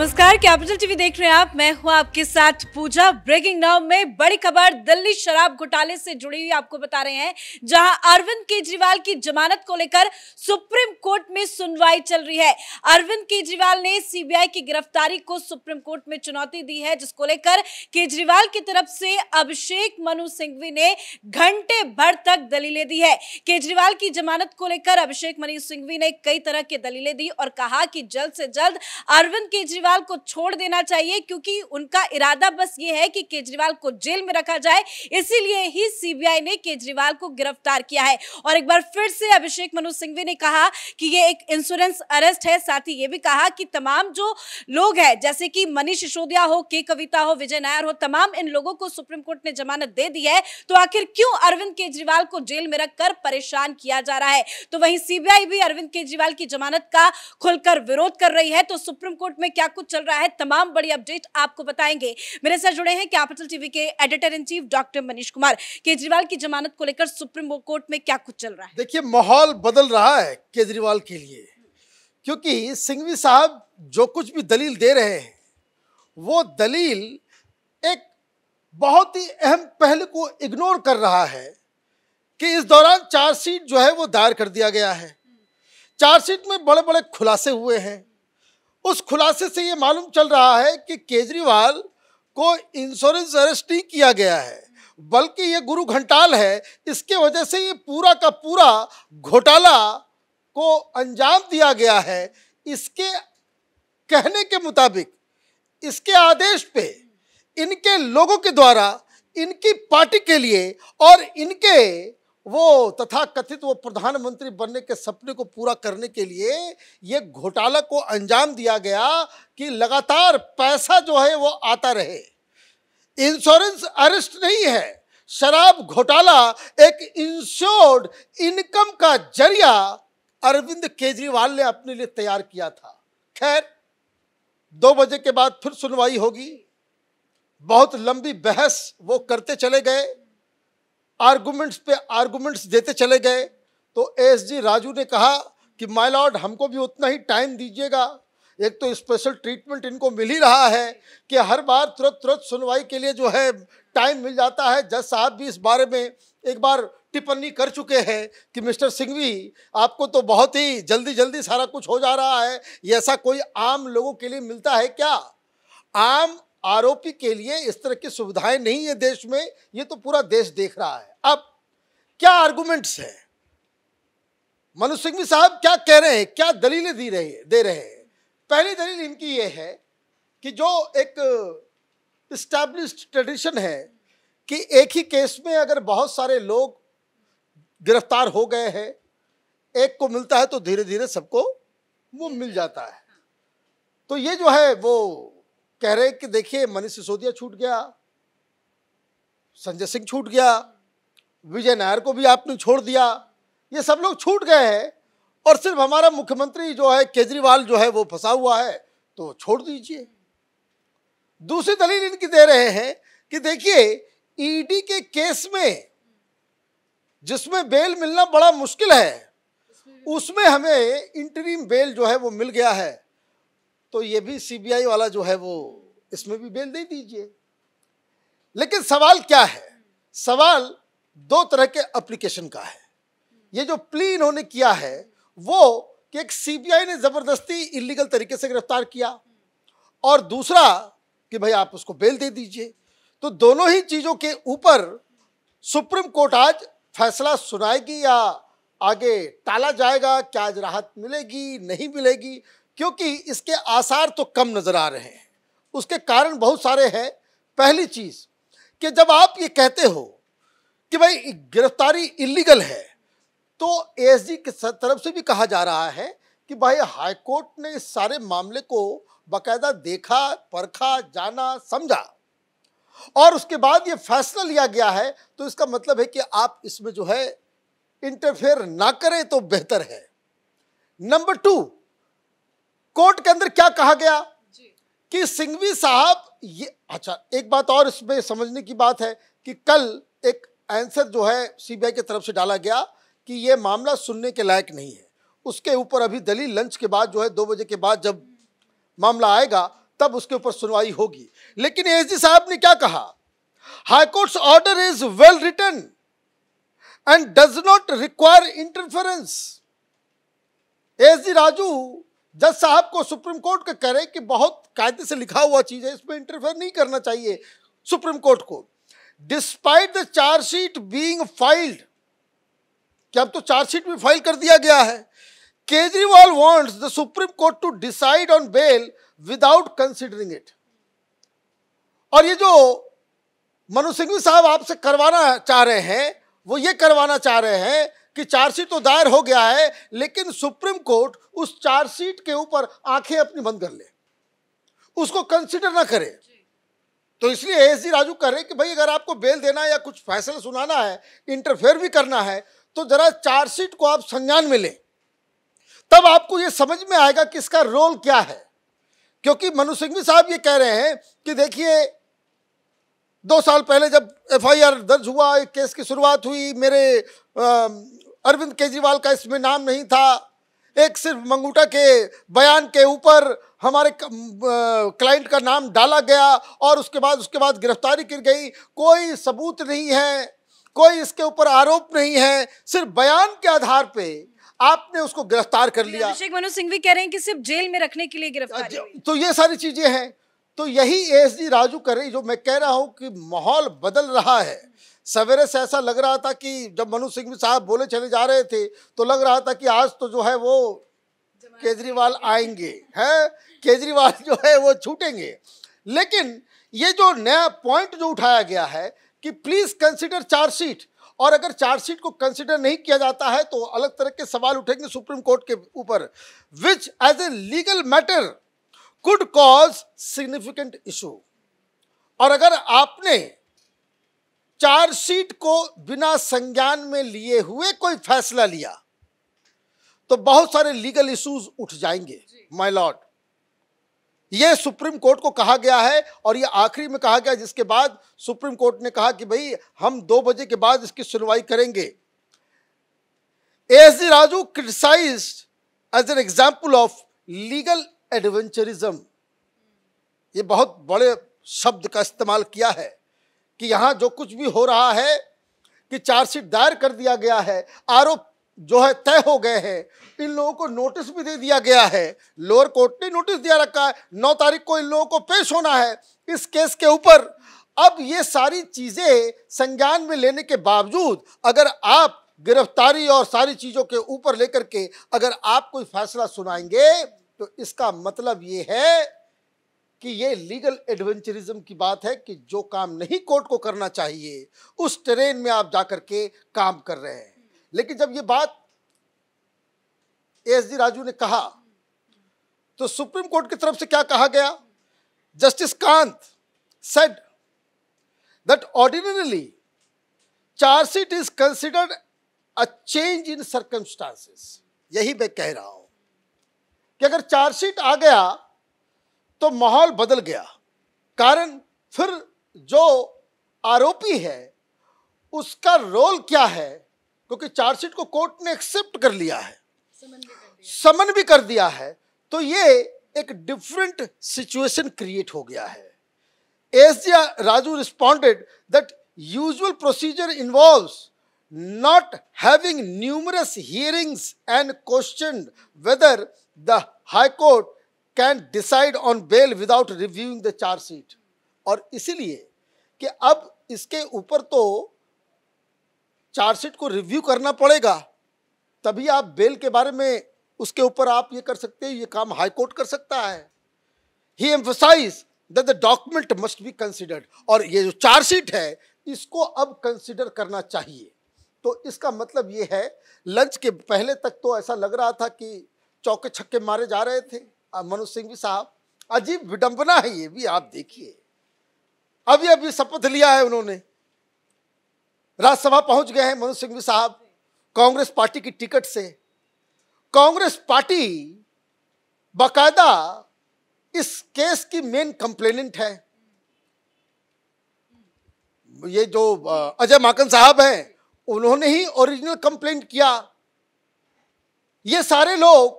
नमस्कार capital TV देख रहे हैं आप मैं हूं आपके साथ पूजा ब्रेकिंग नाउ में बड़ी खबर दिल्ली शराब घोटाले से जुड़ी हुई आपको बता रहे हैं जहां अरविंद केजरीवाल की जमानत को लेकर सुप्रीम कोर्ट में सुनवाई चल रही है अरविंद केजरीवाल ने सीबीआई की गिरफ्तारी को सुप्रीम कोर्ट में चुनौती दी है जिसको लेकर केजरीवाल की तरफ से अभिषेक मनु सिंघवी ने घंटे भर तक दलीलें दी है केजरीवाल की जमानत को लेकर अभिषेक मनु सिंघवी ने कई तरह की दलीलें दी और कहा कि जल्द से जल्द अरविंद केजरीवाल केजरीवाल को छोड़ देना चाहिए क्योंकि उनका इरादा बस ये है कि केजरीवाल को जेल में रखा जाए इसीलिए ही सीबीआई ने केजरीवाल को गिरफ्तार किया है और एक बार फिर से अभिषेक मनु सिंघवी ने कहा कि ये एक इंश्योरेंस अरेस्ट है साथ ही ये भी कहा कि तमाम जो लोग हैं जैसे कि मनीष सिसोदिया हो के कविता हो विजय नायर हो तमाम इन लोगों को सुप्रीम कोर्ट ने जमानत दे दी है तो आखिर क्यों अरविंद केजरीवाल को जेल में रखकर परेशान किया जा रहा है तो वहीं सीबीआई भी अरविंद केजरीवाल की जमानत का खुलकर विरोध कर रही है तो सुप्रीम कोर्ट में क्या कुछ कुछ चल रहा है तमाम बड़ी अपडेट आपको बताएंगे मेरे साथ जुड़े हैं कैपिटल टीवी के editor in chief doctor Manish Kumar Kejriwal की जमानत को लेकर सुप्रीम कोर्ट में क्या कुछ चल रहा है देखिए माहौल बदल रहा है केजरीवाल के लिए क्योंकि सिंघवी साहब जो कुछ भी दलील दे रहे हैं वो दलील एक बहुत ही अहम पहल को इग्नोर कर रहा है कि इस दौरान चार्जशीट जो है वो दायर कर दिया गया है चार्जशीट में बड़े बड़े खुलासे हुए हैं उस खुलासे से ये मालूम चल रहा है कि केजरीवाल को इंश्योरेंस अरेस्ट नहीं किया गया है बल्कि ये गुरु घंटाल है इसके वजह से ये पूरा का पूरा घोटाला को अंजाम दिया गया है इसके कहने के मुताबिक इसके आदेश पे इनके लोगों के द्वारा इनकी पार्टी के लिए और इनके वो तथा कथित वो प्रधानमंत्री बनने के सपने को पूरा करने के लिए ये घोटाला को अंजाम दिया गया कि लगातार पैसा जो है वो आता रहे इंश्योरेंस अरेस्ट नहीं है शराब घोटाला एक इंश्योर्ड इनकम का जरिया अरविंद केजरीवाल ने अपने लिए तैयार किया था खैर दो बजे के बाद फिर सुनवाई होगी बहुत लंबी बहस वो करते चले गए आर्गूमेंट्स पे आर्गूमेंट्स देते चले गए तो एस जी राजू ने कहा कि माय लॉर्ड हमको भी उतना ही टाइम दीजिएगा एक तो स्पेशल ट्रीटमेंट इनको मिल ही रहा है कि हर बार तुरंत तुरंत सुनवाई के लिए जो है टाइम मिल जाता है जज साहब भी इस बारे में एक बार टिप्पणी कर चुके हैं कि मिस्टर सिंघवी आपको तो बहुत ही जल्दी जल्दी सारा कुछ हो जा रहा है ये ऐसा कोई आम लोगों के लिए मिलता है क्या आम आरोपी के लिए इस तरह की सुविधाएं नहीं है देश में ये तो पूरा देश देख रहा है अब क्या आर्गूमेंट्स हैं मनु सिंघवी साहब क्या कह रहे हैं क्या दलीलें दी रहे दे रहे हैं पहली दलील इनकी ये है कि जो एक इस्टेब्लिश ट्रेडिशन है कि एक ही केस में अगर बहुत सारे लोग गिरफ्तार हो गए हैं एक को मिलता है तो धीरे धीरे सबको वो मिल जाता है तो ये जो है वो कह रहे कि देखिए मनीष सिसोदिया छूट गया संजय सिंह छूट गया विजय नायर को भी आपने छोड़ दिया ये सब लोग छूट गए हैं और सिर्फ हमारा मुख्यमंत्री जो है केजरीवाल जो है वो फंसा हुआ है तो छोड़ दीजिए दूसरी दलील इनकी दे रहे हैं कि देखिए ईडी के केस में जिसमें बेल मिलना बड़ा मुश्किल है उसमें हमें इंटरिम बेल जो है वो मिल गया है तो ये भी सीबीआई वाला जो है वो इसमें भी बेल दे दीजिए लेकिन सवाल क्या है सवाल दो तरह के एप्लीकेशन का है ये जो प्ली इन्होंने किया है वो कि एक सीबीआई ने ज़बरदस्ती इलीगल तरीके से गिरफ्तार किया और दूसरा कि भाई आप उसको बेल दे दीजिए तो दोनों ही चीज़ों के ऊपर सुप्रीम कोर्ट आज फैसला सुनाएगी या आगे टाला जाएगा क्या आज राहत मिलेगी नहीं मिलेगी क्योंकि इसके आसार तो कम नज़र आ रहे हैं उसके कारण बहुत सारे हैं पहली चीज़ कि जब आप ये कहते हो कि भाई गिरफ्तारी इलीगल है तो एएसजी की तरफ से भी कहा जा रहा है कि भाई हाईकोर्ट ने इस सारे मामले को बाकायदा देखा परखा जाना समझा और उसके बाद ये फैसला लिया गया है तो इसका मतलब है कि आप इसमें जो है इंटरफेयर ना करें तो बेहतर है नंबर टू कोर्ट के अंदर क्या कहा गया कि सिंघवी साहब ये अच्छा एक बात और इसमें समझने की बात है कि कल एक आंसर जो है सीबीआई की तरफ से डाला गया कि ये मामला सुनने के लायक नहीं है उसके ऊपर अभी दलील लंच के बाद जो है दो बजे के बाद जब मामला आएगा तब उसके ऊपर सुनवाई होगी लेकिन एसडी साहब ने क्या कहा high court's order is well written and does not require interference S D Raju जज साहब को सुप्रीम कोर्ट का कह रहे कि बहुत कायदे से लिखा हुआ चीज है इसमें इंटरफेयर नहीं करना चाहिए सुप्रीम कोर्ट को despite the chargesheet being filed क्या अब तो चार्जशीट भी फाइल कर दिया गया है Kejriwal wants the supreme court to decide on bail without considering it और ये जो मनु सिंघवी साहब आपसे करवाना चाह रहे हैं वो ये करवाना चाह रहे हैं कि चार्जशीट तो दायर हो गया है लेकिन सुप्रीम कोर्ट उस चार्जशीट के ऊपर आंखें अपनी बंद कर ले उसको कंसिडर ना करे तो इसलिए एस जी राजू कह रहे हैं कि भाई अगर आपको बेल देना है या कुछ फैसला सुनाना है इंटरफेयर भी करना है तो जरा चार्जशीट को आप संज्ञान में लें तब आपको ये समझ में आएगा कि इसका रोल क्या है क्योंकि मनु सिंघवी साहब ये कह रहे हैं कि देखिए दो साल पहले जब एफआईआर दर्ज हुआ एक केस की शुरुआत हुई मेरे अरविंद केजरीवाल का इसमें नाम नहीं था एक सिर्फ मंगूटा के बयान के ऊपर हमारे क्लाइंट का नाम डाला गया और उसके बाद उसके बाद गिरफ्तारी की गई कोई सबूत नहीं है कोई इसके ऊपर आरोप नहीं है सिर्फ बयान के आधार पे आपने उसको गिरफ्तार कर लिया अभिषेक मनु सिंह भी कह रहे हैं कि सिर्फ जेल में रखने के लिए गिरफ्तार तो ये सारी चीजें हैं तो यही एस राजू कर रही जो मैं कह रहा हूँ कि माहौल बदल रहा है सवेरे से ऐसा लग रहा था कि जब मनु सिंह साहब बोले चले जा रहे थे तो लग रहा था कि आज तो जो है वो केजरीवाल आएंगे हैं केजरीवाल जो है वो छूटेंगे लेकिन ये जो नया पॉइंट जो उठाया गया है कि प्लीज़ कंसिडर चार्जशीट और अगर चार्जशीट को कंसिडर नहीं किया जाता है तो अलग तरह के सवाल उठेंगे सुप्रीम कोर्ट के ऊपर which as a legal matter could cause significant issue और अगर आपने चार्जशीट को बिना संज्ञान में लिए हुए कोई फैसला लिया तो बहुत सारे लीगल इश्यूज उठ जाएंगे माय लॉर्ड ये सुप्रीम कोर्ट को कहा गया है और ये आखिरी में कहा गया जिसके बाद सुप्रीम कोर्ट ने कहा कि भाई हम दो बजे के बाद इसकी सुनवाई करेंगे S D Raju criticise as an example of legal adventurism ये बहुत बड़े शब्द का इस्तेमाल किया है कि यहां जो कुछ भी हो रहा है कि चार्जशीट दायर कर दिया गया है आरोप जो है तय हो गए हैं इन लोगों को नोटिस भी दे दिया गया है लोअर कोर्ट ने नोटिस दिया रखा है नौ तारीख को इन लोगों को पेश होना है इस केस के ऊपर अब ये सारी चीज़ें संज्ञान में लेने के बावजूद अगर आप गिरफ्तारी और सारी चीज़ों के ऊपर लेकर के अगर आप कोई फैसला सुनाएंगे तो इसका मतलब ये है कि ये लीगल एडवेंचरिज्म की बात है कि जो काम नहीं कोर्ट को करना चाहिए उस ट्रेन में आप जाकर के काम कर रहे हैं लेकिन जब ये बात एस डी राजू ने कहा तो सुप्रीम कोर्ट की तरफ से क्या कहा गया justice Kant said that ordinarily chargesheet is considered a change in circumstances यही मैं कह रहा हूं कि अगर चार्जशीट आ गया तो माहौल बदल गया कारण फिर जो आरोपी है उसका रोल क्या है क्योंकि चार्जशीट को कोर्ट ने एक्सेप्ट कर लिया है समन भी कर दिया है तो ये एक डिफरेंट सिचुएशन क्रिएट हो गया है S Raju responded that usual procedure involve not having numerous hearings and question whether the high court can decide on bail without reviewing the chargesheet और इसीलिए कि अब इसके ऊपर तो चार्जशीट को रिव्यू करना पड़ेगा तभी आप बेल के बारे में उसके ऊपर आप ये कर सकते हैं ये काम हाई कोर्ट कर सकता है he emphasise that the document must be considered और ये जो चार्जशीट है इसको अब कंसिडर करना चाहिए तो इसका मतलब ये है लंच के पहले तक तो ऐसा लग रहा था कि चौके छक्के मारे जा रहे थे मनोज सिंह भी साहब अजीब विडंबना है ये भी आप देखिए अभी अभी शपथ लिया है उन्होंने राज्यसभा पहुंच गए हैं मनोज सिंघवी साहब कांग्रेस पार्टी की टिकट से कांग्रेस पार्टी बाकायदा इस केस की मेन कंप्लेनेंट है ये जो अजय माकन साहब हैं उन्होंने ही ओरिजिनल कंप्लेंट किया ये सारे लोग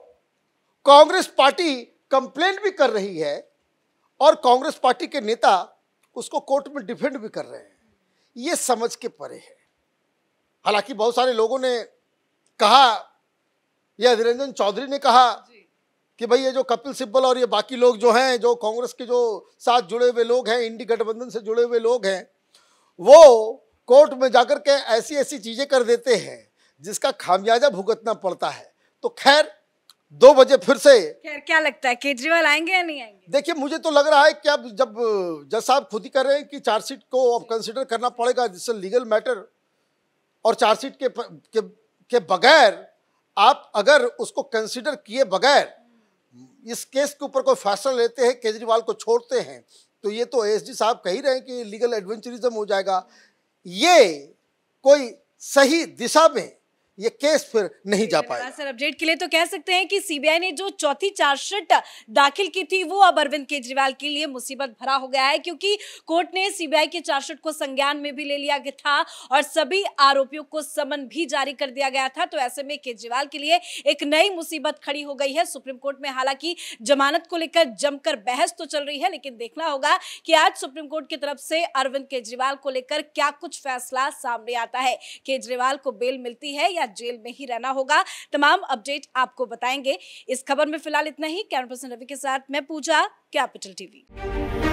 कांग्रेस पार्टी कंप्लेंट भी कर रही है और कांग्रेस पार्टी के नेता उसको कोर्ट में डिफेंड भी कर रहे हैं ये समझ के परे है हालांकि बहुत सारे लोगों ने कहा या अधीरंजन चौधरी ने कहा कि भाई ये जो कपिल सिब्बल और ये बाकी लोग जो हैं जो कांग्रेस के जो साथ जुड़े हुए लोग हैं इंडी गठबंधन से जुड़े हुए लोग हैं वो कोर्ट में जाकर के ऐसी ऐसी चीज़ें कर देते हैं जिसका खामियाजा भुगतना पड़ता है तो खैर दो बजे फिर से खैर क्या लगता है केजरीवाल आएंगे या नहीं आएंगे देखिए मुझे तो लग रहा है कि अब जब जज साहब खुद ही कर रहे हैं कि चार्जशीट को अब कंसिडर करना पड़ेगा जिससे लीगल मैटर और चार्जशीट के, के के बगैर आप अगर उसको कंसिडर किए बगैर इस केस के ऊपर कोई फैसला लेते हैं केजरीवाल को छोड़ते हैं तो ये तो एसडी साहब कह ही रहे हैं कि लीगल एडवेंचरिज्म हो जाएगा ये कोई सही दिशा में ये केस फिर नहीं जा पाएगा सर अपडेट के लिए तो कह सकते हैं कि सीबीआई ने जो चौथी चार्जशीट दाखिल की थी वो अब अरविंद केजरीवाल के लिए मुसीबत भरा हो गया है क्योंकि कोर्ट ने सीबीआई की चार्जशीट को संज्ञान में भी ले लिया गया था और सभी आरोपियों को समन भी जारी कर दिया गया था तो ऐसे में केजरीवाल के लिए एक नई मुसीबत खड़ी हो गई है सुप्रीम कोर्ट में हालांकि जमानत को लेकर जमकर बहस तो चल रही है लेकिन देखना होगा कि आज सुप्रीम कोर्ट की तरफ से अरविंद केजरीवाल को लेकर क्या कुछ फैसला सामने आता है केजरीवाल को बेल मिलती है या शायद जेल में ही रहना होगा तमाम अपडेट आपको बताएंगे इस खबर में फिलहाल इतना ही कैमरा पर्सन रवि के साथ मैं पूजा कैपिटल टीवी